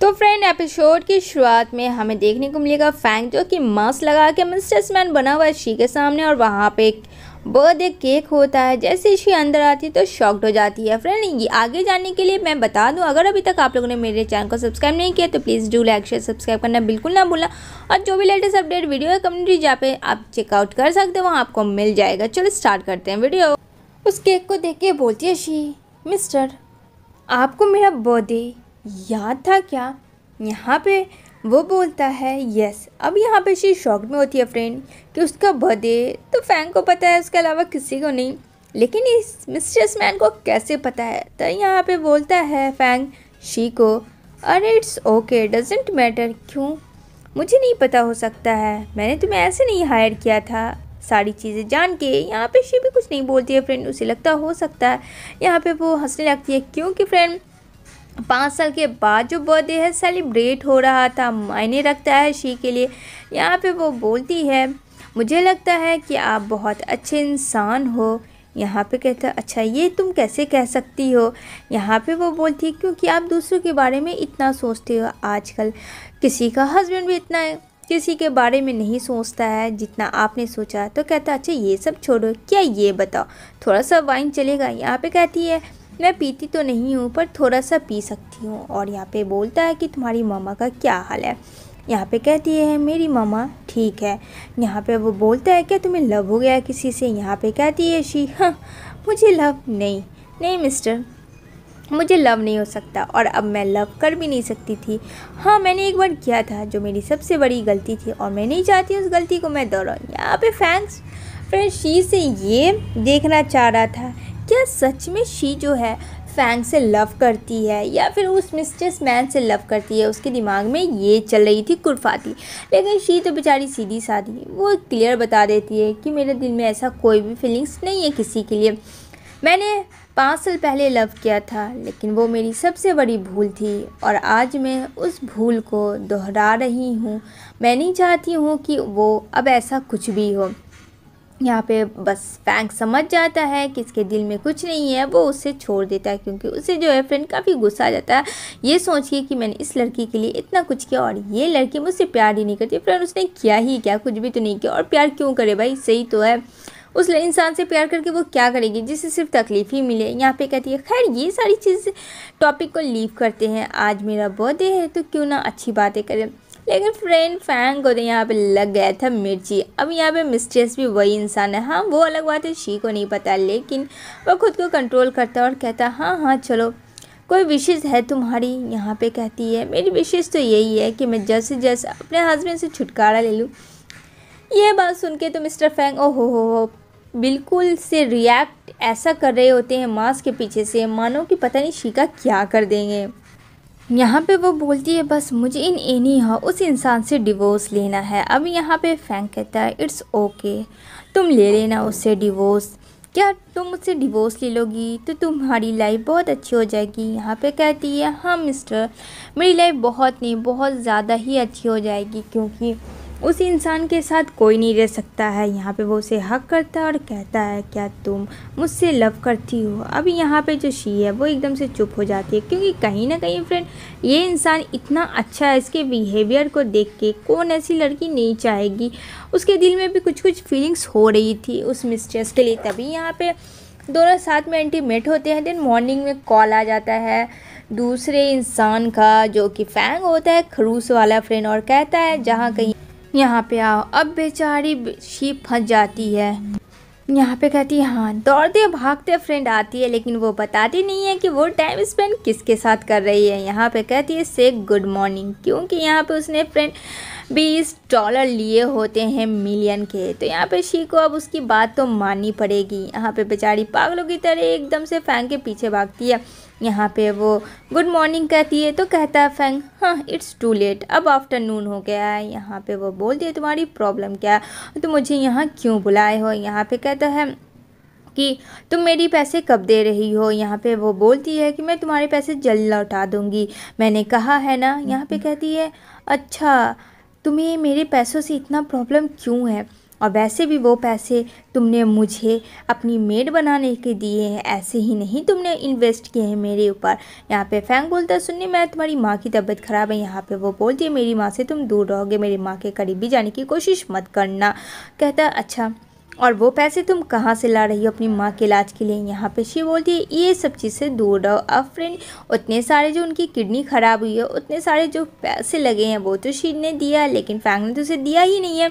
तो friend episode की शुरुआत में हमें देखने को मिलेगा फैंक जो कि मास्क लगा के मिस्टर्समैन बना हुआ है शी के सामने और वहाँ पे एक बर्थडे केक होता है जैसे शी अंदर आती है तो शॉक्ड हो जाती है फ्रेंड ये आगे जाने के लिए मैं बता दूं अगर अभी तक आप लोगों ने मेरे चैनल को सब्सक्राइब नहीं किया तो please do like share subscribe करना बिल्कुल ना भूलना और जो भी लेटेस्ट अपडेट वीडियो है कम्युनिटी जहाँ पे आप चेकआउट कर सकते हो वहाँ आपको मिल जाएगा चलो स्टार्ट करते हैं वीडियो उस केक को देख के बोलती है शी मिस्टर आपको मेरा बर्थडे याद था क्या यहाँ पे वो बोलता है यस अब यहाँ पे शी शॉक में होती है फ्रेंड कि उसका बर्थडे तो फैंग को पता है उसके अलावा किसी को नहीं लेकिन इस मिस्ट्रेस मैन को कैसे पता है तो यहाँ पे बोलता है फैंग शी को अरे इट्स ओके डजेंट मैटर क्यों मुझे नहीं पता हो सकता है मैंने तुम्हें ऐसे नहीं हायर किया था सारी चीज़ें जान के यहाँ पे शी भी कुछ नहीं बोलती है फ्रेंड उसे लगता हो सकता है यहाँ पे वो हंसने लगती है क्योंकि फ्रेंड पाँच साल के बाद जो बर्थडे है सेलिब्रेट हो रहा था मायने रखता है शी के लिए यहाँ पे वो बोलती है मुझे लगता है कि आप बहुत अच्छे इंसान हो यहाँ पे कहता अच्छा ये तुम कैसे कह सकती हो यहाँ पे वो बोलती है क्योंकि आप दूसरों के बारे में इतना सोचते हो आजकल किसी का हस्बैंड भी इतना है किसी के बारे में नहीं सोचता है जितना आपने सोचा तो कहता अच्छा ये सब छोड़ो क्या ये बताओ थोड़ा सा वाइन चलेगा यहाँ पे कहती है मैं पीती तो नहीं हूँ पर थोड़ा सा पी सकती हूँ और यहाँ पे बोलता है कि तुम्हारी मामा का क्या हाल है यहाँ पे कहती है मेरी मामा ठीक है यहाँ पे वो बोलता है क्या तुम्हें लव हो गया किसी से यहाँ पे कहती है शी हाँ मुझे लव नहीं नहीं मिस्टर मुझे लव नहीं हो सकता और अब मैं लव कर भी नहीं सकती थी हाँ मैंने एक बार किया था जो मेरी सबसे बड़ी गलती थी और मैं नहीं चाहती उस गलती को मैं दोहराऊँ यहाँ पे फैंक्स फ्रेंड शी से ये देखना चाह रहा था क्या सच में शी जो है फैंग से लव करती है या फिर उस मिस्ट्रेस मैन से लव करती है उसके दिमाग में ये चल रही थी कुरफाती लेकिन शी तो बेचारी सीधी सादी वो क्लियर बता देती है कि मेरे दिल में ऐसा कोई भी फीलिंग्स नहीं है किसी के लिए मैंने पाँच साल पहले लव किया था लेकिन वो मेरी सबसे बड़ी भूल थी और आज मैं उस भूल को दोहरा रही हूँ मैं नहीं चाहती हूँ कि वो अब ऐसा कुछ भी हो यहाँ पे बस फैंक समझ जाता है कि इसके दिल में कुछ नहीं है वो उसे छोड़ देता है क्योंकि उसे जो है फ्रेंड काफ़ी गुस्सा आ जाता है ये सोच के कि मैंने इस लड़की के लिए इतना कुछ किया और ये लड़की मुझसे प्यार ही नहीं करती फ्रेंड उसने किया ही क्या कुछ भी तो नहीं किया और प्यार क्यों करे भाई सही तो है उस इंसान से प्यार करके वो क्या करेगी जिससे सिर्फ तकलीफ़ ही मिले यहाँ पे कहती है खैर ये सारी चीज़ टॉपिक को लीव करते हैं आज मेरा बर्थडे है तो क्यों ना अच्छी बातें करें लेकिन फ्रेंड फैंग को तो यहाँ पे लग गया था मिर्ची अब यहाँ पे मिस्ट्रेस भी वही इंसान है हाँ वो अलग बात है शी को नहीं पता लेकिन वो खुद को कंट्रोल करता और कहता हाँ हाँ चलो कोई विशेष है तुम्हारी यहाँ पे कहती है मेरी विशेष तो यही है कि मैं जैसे जैसे अपने हस्बैंड से छुटकारा ले लूँ यह बात सुन के तो मिस्टर फैंग ओ हो हो हो बिल्कुल से रिएक्ट ऐसा कर रहे होते हैं मास्क के पीछे से मानो कि पता नहीं का क्या कर देंगे यहाँ पे वो बोलती है बस मुझे इन एनी हो उस इंसान से डिवोर्स लेना है अब यहाँ पे फैंक कहता है इट्स ओके तुम ले लेना उससे डिवोर्स क्या तुम उससे डिवोर्स ले लोगी तो तुम्हारी लाइफ बहुत अच्छी हो जाएगी यहाँ पे कहती है हाँ मिस्टर मेरी लाइफ बहुत नहीं बहुत ज़्यादा ही अच्छी हो जाएगी क्योंकि उस इंसान के साथ कोई नहीं रह सकता है यहाँ पे वो उसे हक करता है और कहता है क्या तुम मुझसे लव करती हो अब यहाँ पे जो शी है वो एकदम से चुप हो जाती है क्योंकि कहीं ना कहीं फ्रेंड ये इंसान इतना अच्छा है इसके बिहेवियर को देख के कौन ऐसी लड़की नहीं चाहेगी उसके दिल में भी कुछ कुछ फीलिंग्स हो रही थी उस मिस्ट्रेस के लिए तभी यहाँ पर दोनों साथ में एंटीमेट होते हैं देन मॉर्निंग में कॉल आ जाता है दूसरे इंसान का जो कि फैंग होता है खरूस वाला फ्रेंड और कहता है जहाँ कहीं यहाँ पे आओ अब बेचारी शीप फंस जाती है यहाँ पे कहती है हाँ दौड़ते भागते फ्रेंड आती है लेकिन वो बताती नहीं है कि वो टाइम स्पेंड किसके साथ कर रही है यहाँ पे कहती है से गुड मॉर्निंग क्योंकि यहाँ पे उसने फ्रेंड बीस डॉलर लिए होते हैं मिलियन के तो यहाँ पे शी को अब उसकी बात तो माननी पड़ेगी यहाँ पे बेचारी पागलों की तरह एकदम से फैंग के पीछे भागती है यहाँ पे वो गुड मॉर्निंग कहती है तो कहता है फैंग हाँ इट्स टू लेट अब आफ्टरनून हो गया है यहाँ पे वो बोलती है तुम्हारी प्रॉब्लम क्या है तो मुझे यहाँ क्यों बुलाए हो यहाँ पे कहता है कि तुम मेरी पैसे कब दे रही हो यहाँ पे वो बोलती है कि मैं तुम्हारे पैसे जल्द लौटा दूँगी मैंने कहा है ना यहाँ पे कहती है अच्छा तुम्हें मेरे पैसों से इतना प्रॉब्लम क्यों है और वैसे भी वो पैसे तुमने मुझे अपनी मेड बनाने के दिए हैं ऐसे ही नहीं तुमने इन्वेस्ट किए हैं मेरे ऊपर यहाँ पे फैंग बोलता है सुनने मैं तुम्हारी माँ की तबीयत ख़राब है यहाँ पे वो बोलती है मेरी माँ से तुम दूर रहोगे मेरी माँ के करीब भी जाने की कोशिश मत करना कहता है अच्छा और वो पैसे तुम कहाँ से ला रही हो अपनी माँ के इलाज के लिए यहाँ पे शिव बोलती है ये सब चीज़ से दूर रहो अब फ्रेंड उतने सारे जो उनकी किडनी ख़राब हुई है उतने सारे जो पैसे लगे हैं वो तो शिव ने दिया लेकिन फैंग ने तो उसे दिया ही नहीं है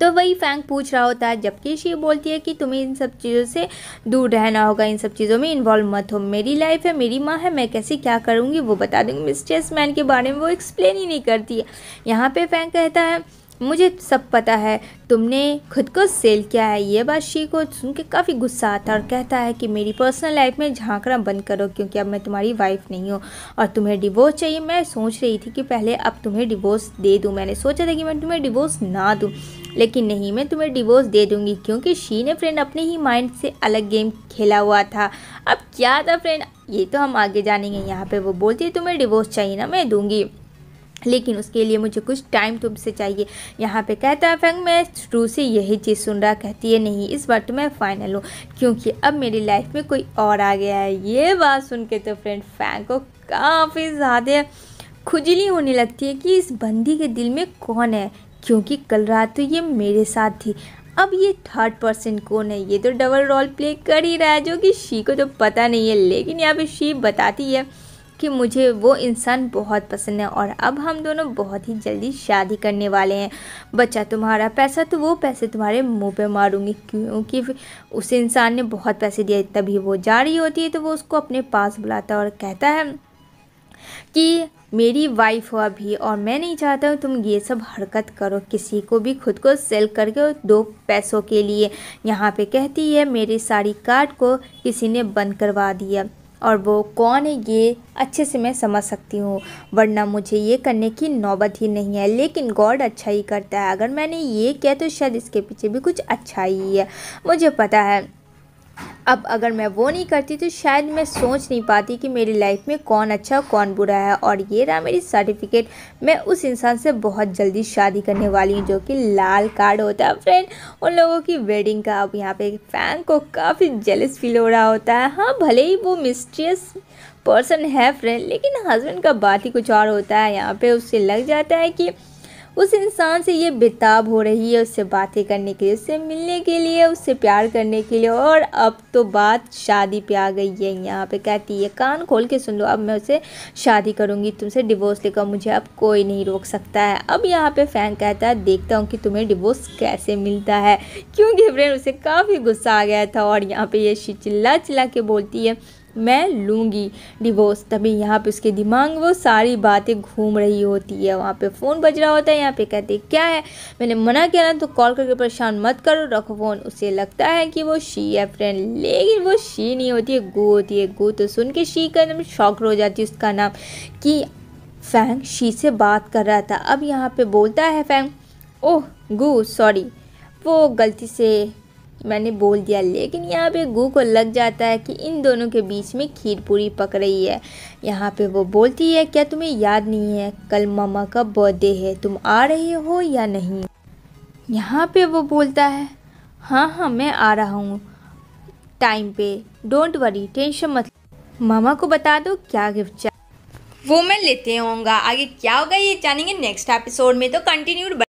तो वही फैंक पूछ रहा होता है जबकि शिव बोलती है कि तुम्हें इन सब चीज़ों से दूर रहना होगा इन सब चीज़ों में इन्वॉल्व मत हो मेरी लाइफ है मेरी माँ है मैं कैसे क्या करूँगी वो बता दूँगी मिस्टेस मैन के बारे में वो एक्सप्लेन ही नहीं करती है यहाँ पे फैंक कहता है मुझे सब पता है तुमने खुद को सेल किया है ये बात शी को सुन के काफ़ी गुस्सा आता है और कहता है कि मेरी पर्सनल लाइफ में झांकना बंद करो क्योंकि अब मैं तुम्हारी वाइफ नहीं हूँ और तुम्हें डिवोर्स चाहिए मैं सोच रही थी कि पहले अब तुम्हें डिवोर्स दे दूँ मैंने सोचा था कि मैं तुम्हें डिवोर्स ना दूँ लेकिन नहीं मैं तुम्हें डिवोर्स दे दूँगी क्योंकि शी ने फ्रेंड अपने ही माइंड से अलग गेम खेला हुआ था अब क्या था फ्रेंड ये तो हम आगे जानेंगे यहाँ पर वो बोलती है तुम्हें डिवोर्स चाहिए ना मैं दूँगी लेकिन उसके लिए मुझे कुछ टाइम तुमसे तो चाहिए यहाँ पे कहता है फैंग मैं शुरू से यही चीज़ सुन रहा कहती है नहीं इस बार तो मैं फ़ाइनल हूँ क्योंकि अब मेरी लाइफ में कोई और आ गया है ये बात सुन के तो फ्रेंड फैंग को काफ़ी ज़्यादा खुजली होने लगती है कि इस बंदी के दिल में कौन है क्योंकि कल रात तो ये मेरे साथ थी अब ये थर्ड पर्सन कौन है ये तो डबल रोल प्ले कर ही रहा है जो कि शी को तो पता नहीं है लेकिन यहाँ पे शी बताती है कि मुझे वो इंसान बहुत पसंद है और अब हम दोनों बहुत ही जल्दी शादी करने वाले हैं बच्चा तुम्हारा पैसा तो वो पैसे तुम्हारे मुंह पे मारूंगी क्योंकि उस इंसान ने बहुत पैसे दिए तभी वो जा रही होती है तो वो उसको अपने पास बुलाता है और कहता है कि मेरी वाइफ हो अभी और मैं नहीं चाहता हूँ तुम ये सब हरकत करो किसी को भी खुद को सेल करके दो पैसों के लिए यहाँ पे कहती है मेरी सारी कार्ड को किसी ने बंद करवा दिया और वो कौन है ये अच्छे से मैं समझ सकती हूँ वरना मुझे ये करने की नौबत ही नहीं है लेकिन गॉड अच्छा ही करता है अगर मैंने ये किया तो शायद इसके पीछे भी कुछ अच्छा ही है मुझे पता है अब अगर मैं वो नहीं करती तो शायद मैं सोच नहीं पाती कि मेरी लाइफ में कौन अच्छा कौन बुरा है और ये रहा मेरी सर्टिफिकेट मैं उस इंसान से बहुत जल्दी शादी करने वाली हूँ जो कि लाल कार्ड होता है फ्रेंड उन लोगों की वेडिंग का अब यहाँ पे फैन को काफ़ी जेलस फील हो रहा होता है हाँ भले ही वो मिस्ट्रियस पर्सन है फ्रेंड लेकिन हस्बैंड का बात ही कुछ और होता है यहाँ पर उससे लग जाता है कि उस इंसान से ये बेताब हो रही है उससे बातें करने के लिए उससे मिलने के लिए उससे प्यार करने के लिए और अब तो बात शादी पे आ गई है यहाँ पे कहती है कान खोल के सुन लो अब मैं उसे शादी करूँगी तुमसे डिवोर्स लेकर मुझे अब कोई नहीं रोक सकता है अब यहाँ पे फैन कहता है देखता हूँ कि तुम्हें डिवोर्स कैसे मिलता है क्योंकि फ्रेंड उसे काफ़ी गुस्सा आ गया था और यहाँ पर यह चिल्ला चिल्ला के बोलती है मैं लूँगी डिवोर्स तभी यहाँ पे उसके दिमाग वो सारी बातें घूम रही होती है वहाँ पे फ़ोन बज रहा होता है यहाँ पे कहते क्या है मैंने मना किया ना तो कॉल करके परेशान मत करो रखो फ़ोन उसे लगता है कि वो शी है फ्रेंड लेकिन वो शी नहीं होती है गो होती है गो तो सुन के शी का एकदम शॉक हो जाती है उसका नाम कि फैंग शी से बात कर रहा था अब यहाँ पर बोलता है फैंग ओह गु सॉरी वो गलती से मैंने बोल दिया लेकिन यहाँ पे गु को लग जाता है कि इन दोनों के बीच में खीर पूरी पक रही है यहाँ पे वो बोलती है क्या तुम्हें याद नहीं है कल मामा का बर्थडे है तुम आ रहे हो या नहीं यहाँ पे वो बोलता है हाँ हाँ मैं आ रहा हूँ टाइम पे डोंट वरी टेंशन मत मामा को बता दो क्या गिफ्ट चाहिए वो मैं लेते होंगे आगे क्या होगा ये जानेंगे नेक्स्ट एपिसोड में तो कंटिन्यू